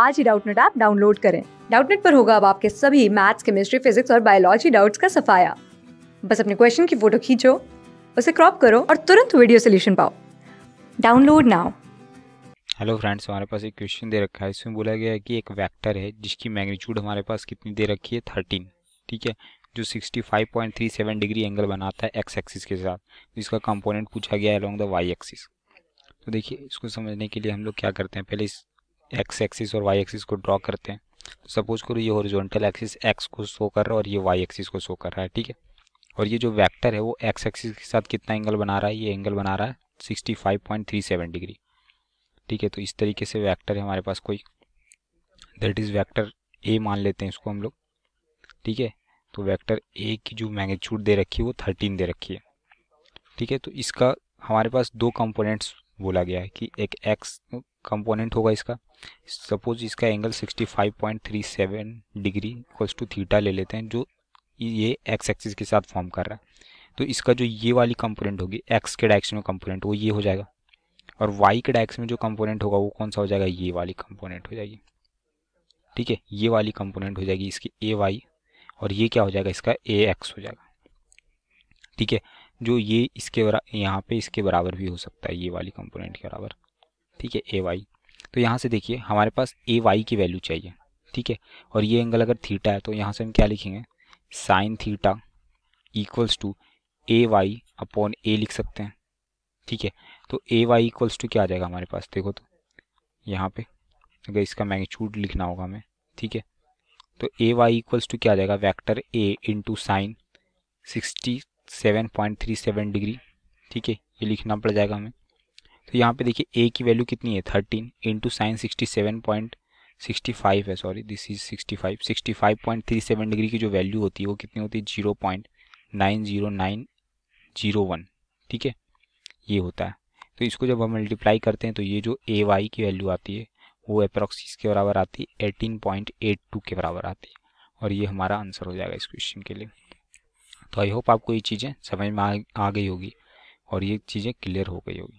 आज ही Doubtnut app download करें डाउटनेट पर होगा अब आपके सभी मैथ्स केमिस्ट्री फिजिक्स और बायोलॉजी डाउट्स का सफाया बस अपने क्वेश्चन की फोटो खींचो उसे क्रॉप करो और तुरंत वीडियो सोल्यूशन पाओ डाउनलोड नाउ हेलो फ्रेंड्स हमारे पास एक क्वेश्चन दे रखा है इसमें बोला गया है कि एक वेक्टर है जिसकी मैग्नीट्यूड हमारे पास कितनी दे रखी है थर्टीन ठीक है जो 65.37 डिग्री एंगल बनाता है एक्स एक्सिस के साथ इसका कंपोनेंट पूछा गया है अलोंग द वाई एक्सिस तो देखिए इसको समझने के लिए हम लोग क्या करते हैं पहले इस एक्स एक्सिस और वाई एक्सिस को ड्रॉ करते हैं सपोज करो ये हॉरिजॉन्टल एक्सिस एक्स को शो कर रहा है और ये वाई एक्सिस को शो कर रहा है ठीक है और ये जो वेक्टर है वो एक्स एक्सिस के साथ कितना एंगल बना रहा है ये एंगल बना रहा है 65.37 डिग्री ठीक है तो इस तरीके से वैक्टर है हमारे पास कोई दैट इज़ वैक्टर ए मान लेते हैं इसको हम लोग ठीक है तो वैक्टर ए की जो मैग्नीट्यूड दे रखी है वो थर्टीन दे रखी है ठीक है तो इसका हमारे पास दो कंपोनेंट्स बोला गया है कि एक एक्स कंपोनेंट होगा इसका सपोज इसका angle 65.37 degree equals to theta ले लेते हैं जो ये एक्स एक्सिस के साथ फॉर्म कर रहा है तो इसका जो ये वाली कंपोनेंट होगी एक्स के डायरेक्शन में कंपोनेंट वो ये हो जाएगा और वाई के डायरेक्शन में जो कंपोनेंट होगा वो कौन सा हो जाएगा ये वाली कंपोनेंट हो जाएगी ठीक है ये वाली कंपोनेंट हो जाएगी इसकी ए वाई और ये क्या हो जाएगा इसका ए एक्स हो जाएगा ठीक है जो ये इसके यहाँ पे इसके बराबर भी हो सकता है ये वाली कंपोनेंट के बराबर ठीक है ए वाई तो यहाँ से देखिए हमारे पास ए वाई की वैल्यू चाहिए ठीक है और ये एंगल अगर थीटा है तो यहाँ से हम क्या लिखेंगे sine theta equals to A Y upon A लिख सकते हैं ठीक है तो ए वाई इक्वल्स टू क्या आ जाएगा हमारे पास देखो तो यहाँ पे अगर इसका मैग्नीट्यूड लिखना होगा हमें ठीक है तो ए वाई इक्वल्स टू क्या आ जाएगा vector A into sine sixty seven point three seven degree ठीक है ये लिखना पड़ जाएगा हमें तो यहाँ पे देखिए ए की वैल्यू कितनी है thirteen into sine sixty seven point sixty five है sorry this is sixty five sixty five point three seven degree की जो वैल्यू होती है वो कितनी होती है zero point nine zero nine zero one ठीक है ये होता है तो इसको जब हम मल्टीप्लाई करते हैं तो ये जो ए वाई की वैल्यू आती है वो अप्रॉक्स इसके बराबर आती है एटीन पॉइंट एट टू के बराबर आती है और ये हमारा आंसर हो जाएगा इस क्वेश्चन के लिए तो आई होप आपको ये चीज़ें समझ में आ, आ गई होगी और ये चीज़ें क्लियर हो गई होगी